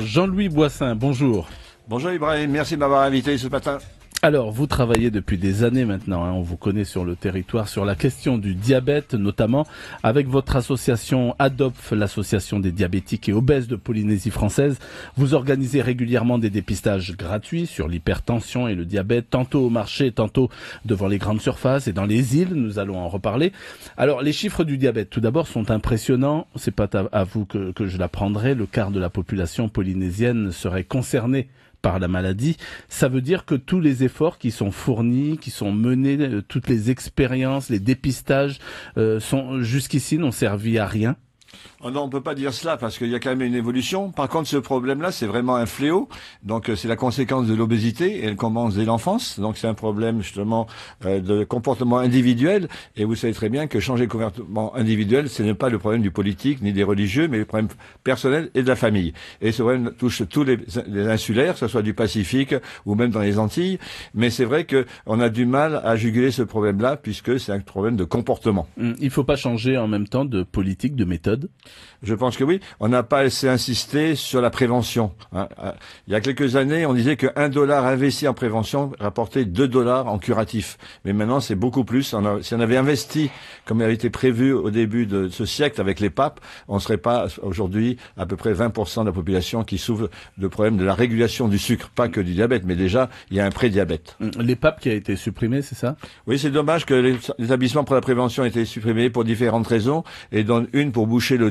Jean-Louis Boissin, bonjour. Bonjour Ibrahim, merci de m'avoir invité ce matin. Alors, vous travaillez depuis des années maintenant, hein. on vous connaît sur le territoire, sur la question du diabète notamment, avec votre association ADOPF, l'association des diabétiques et obèses de Polynésie française. Vous organisez régulièrement des dépistages gratuits sur l'hypertension et le diabète, tantôt au marché, tantôt devant les grandes surfaces et dans les îles, nous allons en reparler. Alors, les chiffres du diabète, tout d'abord, sont impressionnants, c'est pas à vous que, que je l'apprendrai, le quart de la population polynésienne serait concernée par la maladie, ça veut dire que tous les efforts qui sont fournis, qui sont menés, euh, toutes les expériences, les dépistages, euh, sont jusqu'ici n'ont servi à rien on oh non, on peut pas dire cela parce qu'il y a quand même une évolution. Par contre, ce problème-là, c'est vraiment un fléau. Donc, euh, c'est la conséquence de l'obésité. et Elle commence dès l'enfance. Donc, c'est un problème justement euh, de comportement individuel. Et vous savez très bien que changer le comportement individuel, ce n'est pas le problème du politique ni des religieux, mais le problème personnel et de la famille. Et ce problème touche tous les, insulaires, que ce soit du Pacifique ou même dans les Antilles. Mais c'est vrai qu'on a du mal à juguler ce problème-là puisque c'est un problème de comportement. Hum, il ne faut pas changer en même temps de politique, de méthode. Je pense que oui. On n'a pas assez insisté sur la prévention. Hein. Euh, il y a quelques années, on disait qu'un dollar investi en prévention rapportait deux dollars en curatif. Mais maintenant, c'est beaucoup plus. si on avait investi, comme il avait été prévu au début de ce siècle avec les papes, on ne serait pas aujourd'hui à peu près 20% de la population qui souffre de problèmes de la régulation du sucre. Pas que du diabète, mais déjà, il y a un pré-diabète. Hum, les papes qui a été supprimé, c'est ça Oui, c'est dommage que l'établissement pour la prévention ait été supprimé pour différentes raisons, et dont une pour boucher le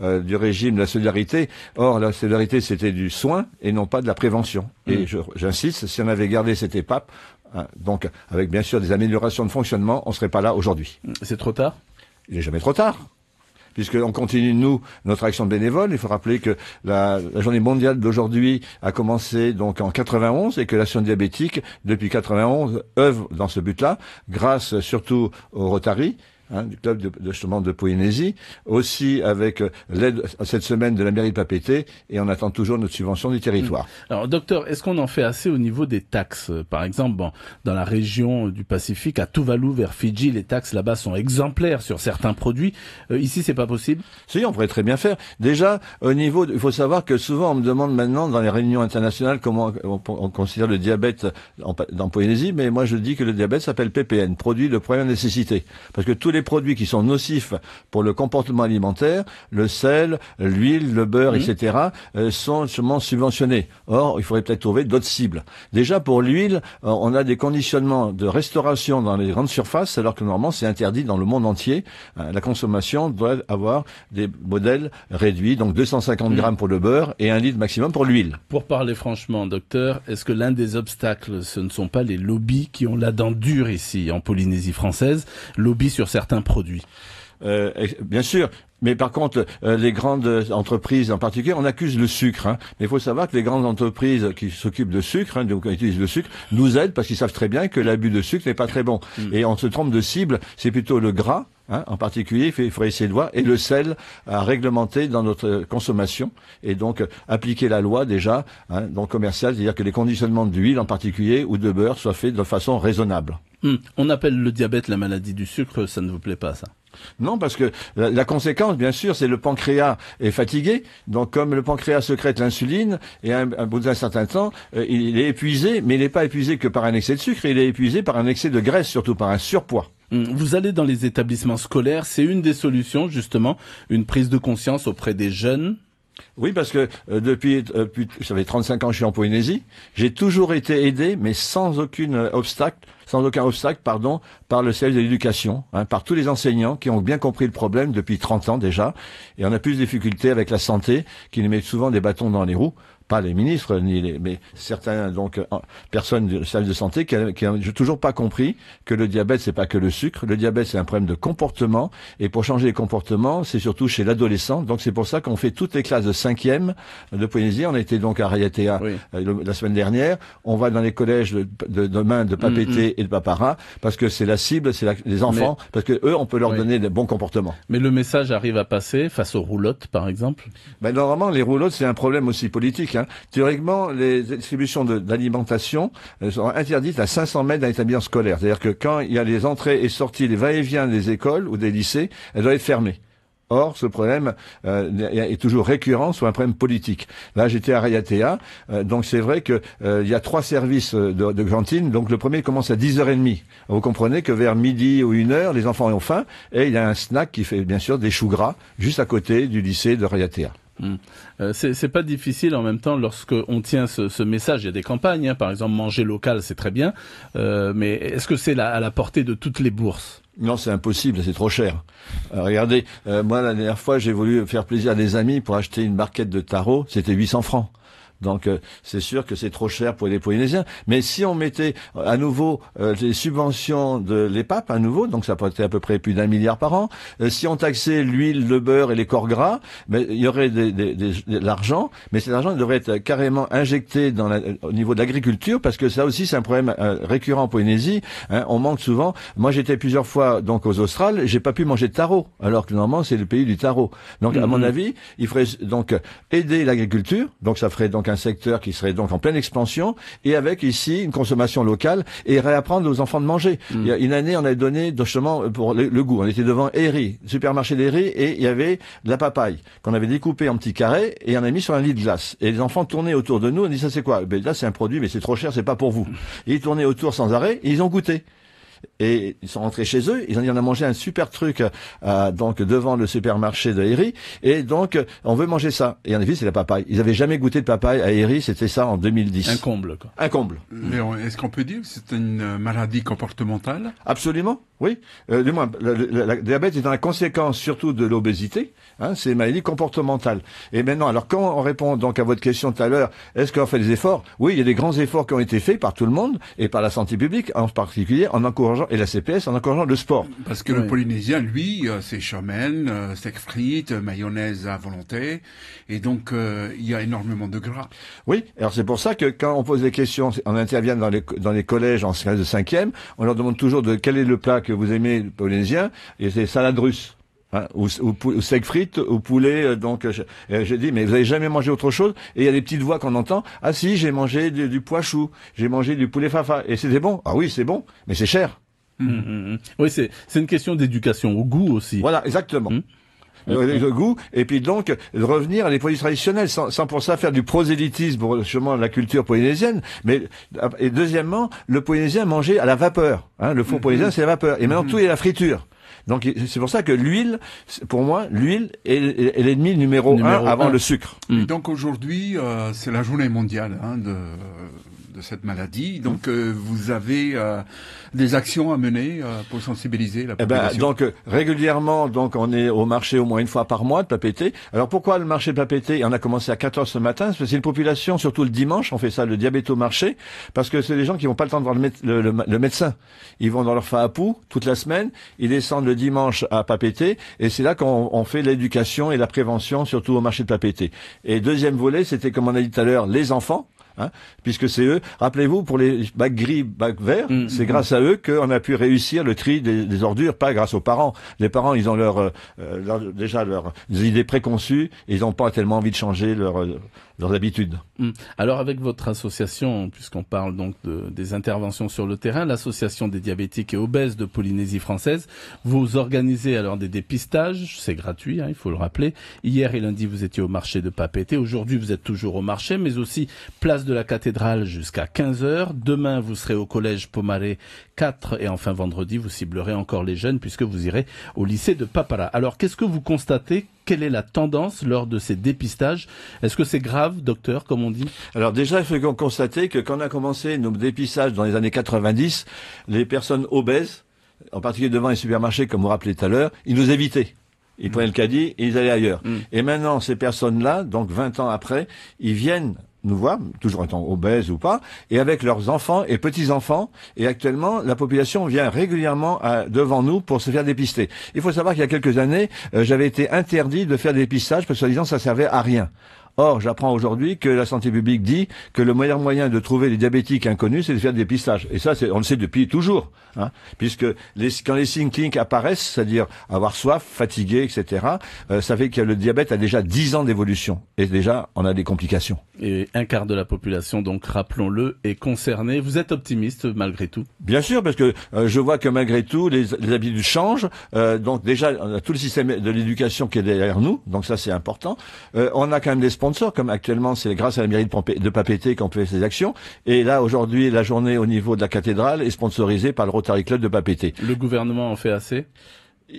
euh, du régime de la solidarité. Or, la solidarité, c'était du soin et non pas de la prévention. Et mm. j'insiste, si on avait gardé cette étape, hein, donc avec bien sûr des améliorations de fonctionnement, on ne serait pas là aujourd'hui. Mm. C'est trop tard Il n'est jamais trop tard puisqu'on continue, nous, notre action de bénévole. Il faut rappeler que la, journée mondiale d'aujourd'hui a commencé donc en 91 et que l'action diabétique, depuis 91, œuvre dans ce but-là, grâce surtout au Rotary, Hein, du club de, justement de Polynésie, aussi avec euh, l'aide euh, cette semaine de la mairie de Papété, et on attend toujours notre subvention du territoire. Hmm. Alors docteur, est-ce qu'on en fait assez au niveau des taxes Par exemple, bon, dans la région du Pacifique, à Tuvalu vers Fidji, les taxes là-bas sont exemplaires sur certains produits. Euh, ici, c'est pas possible Si, on pourrait très bien faire. Déjà, au niveau, il faut savoir que souvent on me demande maintenant dans les réunions internationales comment on, considère le diabète en, dans Polynésie, mais moi je dis que le diabète s'appelle PPN, produit de première nécessité, parce que tous les les produits qui sont nocifs pour le comportement alimentaire, le sel, l'huile, le beurre, mmh. etc., euh, sont seulement subventionnés. Or, il faudrait peut-être trouver d'autres cibles. Déjà, pour l'huile, euh, on a des conditionnements de restauration dans les grandes surfaces, alors que normalement, c'est interdit dans le monde entier. Euh, la consommation doit avoir des modèles réduits, donc 250 mmh. grammes pour le beurre et un litre maximum pour l'huile. Pour parler franchement, docteur, est-ce que l'un des obstacles, ce ne sont pas les lobbies qui ont la dent dure ici, en Polynésie française, lobbies sur certains certains produits. Euh, bien sûr. Mais par contre, euh, les grandes entreprises en particulier, on accuse le sucre. Hein. Mais il faut savoir que les grandes entreprises qui s'occupent de sucre, hein, qui utilisent le sucre, nous aident parce qu'ils savent très bien que l'abus de sucre n'est pas très bon. Mm. Et on se trompe de cible, c'est plutôt le gras, hein, en particulier, il faut essayer de voir, et le sel à réglementer dans notre consommation. Et donc, euh, appliquer la loi déjà, hein, dans commercial, c'est-à-dire que les conditionnements d'huile en particulier ou de beurre soient faits de façon raisonnable. Hmm. On appelle le diabète la maladie du sucre, ça ne vous plaît pas ça non, parce que la, conséquence, bien sûr, c'est le pancréas est fatigué. Donc, comme le pancréas secrète l'insuline, et à bout d'un certain temps, euh, il, est épuisé, mais il n'est pas épuisé que par un excès de sucre, il est épuisé par un excès de graisse, surtout par un surpoids. Hmm. Vous allez dans les établissements scolaires, c'est une des solutions, justement, une prise de conscience auprès des jeunes oui, parce que euh, depuis, j'avais ça fait 35 ans que je suis en Polynésie, j'ai toujours été aidé, mais sans aucune euh, obstacle, sans aucun obstacle, pardon, par le service de l'éducation, hein, par tous les enseignants qui ont bien compris le problème depuis 30 ans déjà, et on a plus de difficultés avec la santé, qui nous met souvent des bâtons dans les roues pas les ministres, ni les, mais certains donc personnes du service de santé qui n'ont toujours pas compris que le diabète c'est pas que le sucre, le diabète c'est un problème de comportement et pour changer les comportements c'est surtout chez l'adolescent. Donc c'est pour ça qu'on fait toutes les classes de cinquième de Polynésie. On été donc à Rayatea euh, la semaine dernière. On va dans les collèges de, demain de Papété mm-hmm. et de Papara parce que c'est la cible, c'est les enfants parce que eux on peut leur donner des bons comportements. Mais le message arrive à passer face aux roulottes par exemple. Ben, normalement les roulottes c'est un problème aussi politique. Hein. Hein. Théoriquement, les distributions d'alimentation sont interdites à 500 mètres d'un établissement scolaire. C'est-à-dire que quand il y a les entrées et sorties, les va-et-vient des écoles ou des lycées, elles doivent être fermées. Or, ce problème euh, est toujours récurrent sur un problème politique. Là, j'étais à Rayatea, euh, donc c'est vrai qu'il euh, y a trois services de, de, cantine. Donc le premier commence à 10h30. Vous comprenez que vers midi ou une heure, les enfants ont faim et il y a un snack qui fait bien sûr des choux gras juste à côté du lycée de Rayatea. Mm. Euh, c'est pas difficile en même temps lorsque on tient ce, message. Il y a des campagnes, hein. par exemple manger local, c'est très bien, euh, mais est-ce que c'est à la portée de toutes les bourses non, c'est impossible, c'est trop cher. Euh, regardez, moi la dernière fois, j'ai voulu faire plaisir à des amis pour acheter une barquette de tarot, c'était 800 francs. Donc euh, c'est sûr que c'est trop cher pour les Polynésiens. Mais si on mettait euh, à nouveau euh, les subventions de l'EPAP, à nouveau, donc ça pourrait être à peu près plus d'un milliard par an, euh, si on taxait l'huile, le beurre et les corps gras, mais il y aurait des, de l'argent, mais cet argent devrait être carrément injecté dans au niveau de l'agriculture, parce que ça aussi c'est un problème récurrent en Polynésie. Hein. on manque souvent. Moi j'étais plusieurs fois donc aux Australes, j'ai pas pu manger de taro, alors que normalement c'est le pays du taro. Donc à mon mhm. avis, il faudrait donc aider l'agriculture, donc ça ferait donc un un secteur qui serait donc en pleine expansion et avec ici une consommation locale et réapprendre aux enfants de manger. Hmm. Il y a une année, on avait donné justement pour le, goût. On était devant Eri, supermarché d'Eri, et il y avait de la papaye qu'on avait découpée en petits carrés et on a mis sur un lit de glace. Et les enfants tournaient autour de nous. On dit ça c'est quoi Ben là c'est un produit, mais c'est trop cher, c'est pas pour vous. Hmm. ils tournaient autour sans arrêt. Et ils ont goûté et ils sont rentrés chez eux. Ils ont dit on a mangé un super truc euh, donc devant le supermarché de et donc euh, on veut manger ça. Et en effet, c'est la papaye. Ils n'avaient jamais goûté de papaye à Airi, C'était ça en 2010. Un comble. Un comble. Est-ce qu'on peut dire que c'est une euh, maladie comportementale Absolument. Oui. du moins, le, diabète est la conséquence surtout de l'obésité. Hein, c'est une maladie comportementale. Et maintenant, alors quand on répond donc à votre question tout à l'heure, est-ce qu'on fait des efforts Oui, il y a des grands efforts qui ont été faits par tout le monde et par la santé publique, en particulier en encourageant et la CPS en encourageant le sport. Parce que le Polynésien, lui, c'est euh, chamen, euh, steak frites, euh, mayonnaise à volonté, et donc il y a énormément de gras. Oui, alors c'est pour ça que quand on pose des questions, on intervient dans les, dans les collèges en classe de cinquième, on leur demande toujours de quel est le plat que vous aimez polynésien, et c'est salade russe. Hein, ou, ou, sec frites, ou poulet. donc, je j'ai mais vous avez jamais mangé autre chose Et il y a des petites voix qu'on entend. Ah si, j'ai mangé du, du pois chou, j'ai mangé du poulet fafa, et c'était bon. Ah oui, c'est bon, mais c'est cher. Mm, mm, mm. Oui, c'est une question d'éducation au goût aussi. Voilà, exactement. Le, goût et puis donc revenir à les produits traditionnels sans, pour ça faire du prosélytisme pour sûrement la culture polynésienne mais et deuxièmement le polynésien mangeait à la vapeur hein, le fond polynésien c'est la vapeur et maintenant tout est la friture donc c'est pour ça que l'huile, pour moi, l'huile est, l'ennemi numéro, un avant le sucre. Et donc aujourd'hui, euh, c'est la journée mondiale hein, de, de cette maladie. Donc euh, vous avez euh, des actions à mener euh, pour sensibiliser la eh ben, population. donc régulièrement, donc on est au marché au moins une fois par mois de Papeté. Alors pourquoi le marché de Papeté On a commencé à 14 ce matin c'est une population, surtout le dimanche, on fait ça le diabète au marché, parce que c'est des gens qui n'ont pas le temps de voir le, médecin. Ils vont dans leur faapou toute la semaine, ils descendent le dimanche à Papeté et c'est là qu'on fait l'éducation et la prévention, surtout au marché de Papeté. Et deuxième volet, c'était comme on a dit tout à l'heure, les enfants. Hein, puisque c'est eux. Rappelez-vous, pour les bacs gris, bacs verts, mm, c'est mm, grâce mm. à eux qu'on a pu réussir le tri des, ordures, pas grâce aux parents. Les parents, ils ont leur, euh, déjà leurs idées préconçues, et ils n'ont pas tellement envie de changer leur euh, Hmm. Alors avec votre association, puisqu'on parle donc de, des interventions sur le terrain, l'association des diabétiques et obèses de Polynésie française, vous organisez alors des dépistages, c'est gratuit, hein, il faut le rappeler. Hier et lundi, vous étiez au marché de Papété, aujourd'hui vous êtes toujours au marché, mais aussi place de la cathédrale jusqu'à 15h. Demain, vous serez au collège Pomaré 4 et enfin vendredi, vous ciblerez encore les jeunes puisque vous irez au lycée de Papara. Alors qu'est-ce que vous constatez quelle est la tendance lors de ces dépistages Est-ce que c'est grave, docteur, comme on dit Alors déjà, il faut constater que quand on a commencé nos dépistages dans les années 90, les personnes obèses, en particulier devant les supermarchés, comme vous rappelez tout à l'heure, ils nous évitaient. Ils prenaient le caddie et ils allaient ailleurs. Mm. Et maintenant, ces personnes-là, donc 20 ans après, ils viennent nous voir, toujours étant obèses ou pas, et avec leurs enfants et petits-enfants. Et actuellement, la population vient régulièrement euh, devant nous pour se faire dépister. Il faut savoir qu'il y a quelques années, euh, j'avais été interdit de faire des parce que, soi-disant, ça servait à rien. Or, j'apprends aujourd'hui que la santé publique dit que le meilleur moyen de trouver les diabétiques inconnus, c'est de faire des dépistages. Et ça, on le sait depuis toujours, hein, puisque les, quand les signes cliniques apparaissent, c'est-à-dire avoir soif, fatigué, etc., euh, ça fait que le diabète a déjà 10 ans d'évolution. Et déjà, on a des complications. Et un quart de la population, donc rappelons-le, est concernée. Vous êtes optimiste malgré tout Bien sûr, parce que euh, je vois que malgré tout, les, habitudes changent. Euh, donc déjà, on a tout le système de l'éducation qui est derrière nous, donc ça c'est important. on a quand même des comme actuellement c'est grâce à la mairie de Papété qu'on fait ces actions. Et là, aujourd'hui, la journée au niveau de la cathédrale est sponsorisée par le Rotary Club de Papété. Le gouvernement en fait assez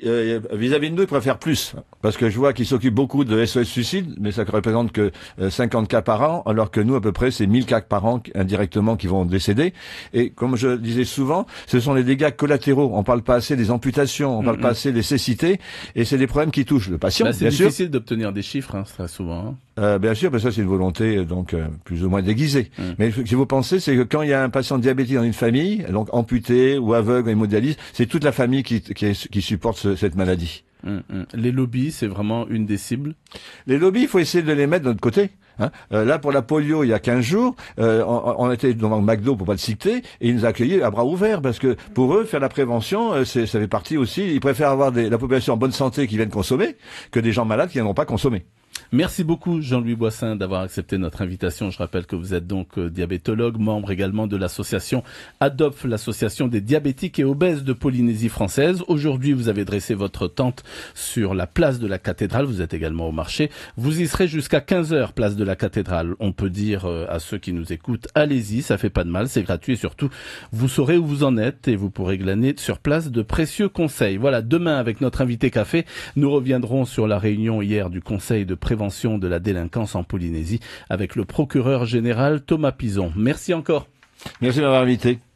euh, Vis-à-vis de nous, ils préfèrent plus. Parce que je vois qu'ils s'occupent beaucoup de SOS suicide, mais ça ne représente que 50 euh, cas par an, alors que nous, à peu près, c'est 1000 cas par an indirectement qui vont décéder. Et comme je disais souvent, ce sont les dégâts collatéraux. On parle pas assez des amputations, on ne parle pas assez des cécités, et c'est des problèmes qui touchent le patient, C'est difficile d'obtenir des chiffres, hein, souvent. Hein. Euh, bien sûr, parce que c'est une volonté donc euh, plus ou moins déguisée. Mm. Mais ce que vous pensez, c'est que quand il y a un patient diabétique dans une famille, donc amputé ou aveugle, ou hémodialyse, c'est toute la famille qui, qui, supporte cette maladie. Mm, mm. Les lobbies, c'est vraiment une des cibles Les lobbies, il faut essayer de les mettre de notre côté. Hein. Euh, là, pour la polio, il y a 15 jours, on, était devant McDo, pour pas le citer, et ils nous accueillaient à bras ouverts, parce que pour eux, faire la prévention, ça fait partie aussi, ils préfèrent avoir la population en bonne santé qui viennent consommer, que des gens malades qui n'en ont pas consommé. Merci beaucoup Jean-Louis Boissin d'avoir accepté notre invitation. Je rappelle que vous êtes donc euh, diabétologue, membre également de l'association ADOPF, l'association des diabétiques et obèses de Polynésie française. Aujourd'hui, vous avez dressé votre tente sur la place de la cathédrale. Vous êtes également au marché. Vous y serez jusqu'à 15h, place de la cathédrale. On peut dire euh, à ceux qui nous écoutent, allez-y, ça fait pas de mal, c'est gratuit et surtout, vous saurez où vous en êtes et vous pourrez glaner sur place de précieux conseils. Voilà, demain avec notre invité café, nous reviendrons sur la réunion hier du conseil de prévention de la délinquance en Polynésie avec le procureur général Thomas Pison. Merci encore. Merci d'avoir invité.